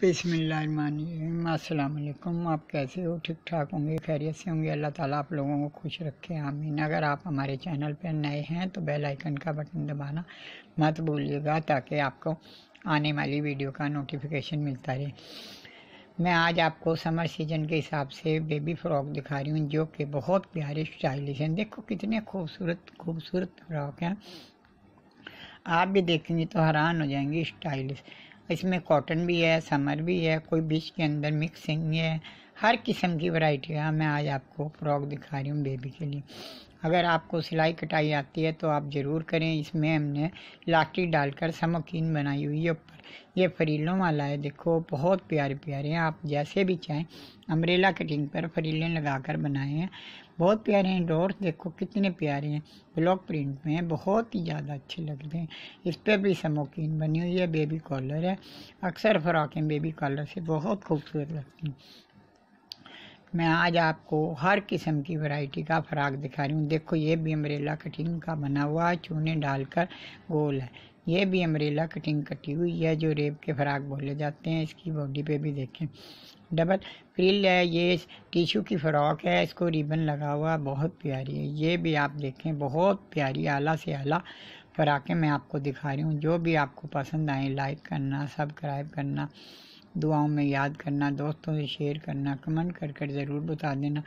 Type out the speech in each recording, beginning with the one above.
बिसमीम आप कैसे हो ठीक ठाक होंगे खैरियत से होंगे अल्लाह ताला आप लोगों को खुश रखे आमीन अगर आप हमारे चैनल पर नए हैं तो बेल आइकन का बटन दबाना मत भूलिएगा ताकि आपको आने वाली वीडियो का नोटिफिकेशन मिलता रहे मैं आज आपको समर सीजन के हिसाब से बेबी फ्रॉक दिखा रही हूँ जो कि बहुत प्यारे स्टाइलिश हैं देखो कितने खूबसूरत खूबसूरत फ्रॉक हैं आप भी देखेंगे तो हैरान हो जाएंगे स्टाइलिश इसमें कॉटन भी है समर भी है कोई बीच के अंदर मिक्स नहीं है हर किस्म की वैरायटी है हाँ, मैं आज आपको फ्रॉक दिखा रही हूँ बेबी के लिए अगर आपको सिलाई कटाई आती है तो आप ज़रूर करें इसमें हमने लाठी डालकर समकीन बनाई हुई है ऊपर ये फरीलों वाला है देखो बहुत प्यारे प्यारे हैं आप जैसे भी चाहें अम्ब्रेला कटिंग पर फरीलें लगाकर बनाए हैं बहुत प्यारे हैं डोर्स देखो कितने प्यारे हैं ब्लॉक प्रिंट में बहुत ही ज़्यादा अच्छे लगते हैं इस पर भी समोकिन बनी हुई है बेबी कॉलर है अक्सर फ्रॉकें बेबी कॉलर से बहुत खूबसूरत लगती हैं मैं आज आपको हर किस्म की वैरायटी का फ्राक दिखा रही हूँ देखो ये भी अम्ब्रेला कटिंग का बना हुआ है चूने डालकर गोल है ये भी अम्ब्रेला कटिंग कटी हुई है जो रेब के फ्राक बोले जाते हैं इसकी बॉडी पे भी देखें डबल फ्रिल है ये टिशू की फ़्रॉक है इसको रिबन लगा हुआ है बहुत प्यारी है ये भी आप देखें बहुत प्यारी आला से आला फ्राकें मैं आपको दिखा रही हूँ जो भी आपको पसंद आए लाइक करना सब्सक्राइब करना दुआओं में याद करना दोस्तों से शेयर करना कमेंट कर कर ज़रूर बता देना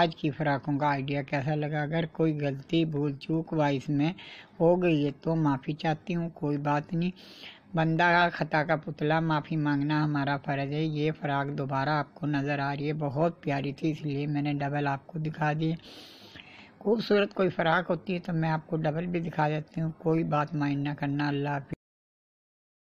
आज की फ़्राकों का आइडिया कैसा लगा अगर कोई गलती भूल चूक वाइस में हो गई है तो माफ़ी चाहती हूँ कोई बात नहीं बंदा का ख़ता का पुतला माफ़ी मांगना हमारा फ़र्ज़ है ये फ़्राक दोबारा आपको नज़र आ रही है बहुत प्यारी थी इसलिए मैंने डबल आपको दिखा दी खूबसूरत कोई फ़्राक होती है तो मैं आपको डबल भी दिखा देती हूँ कोई बात माइंड ना करना अल्लाह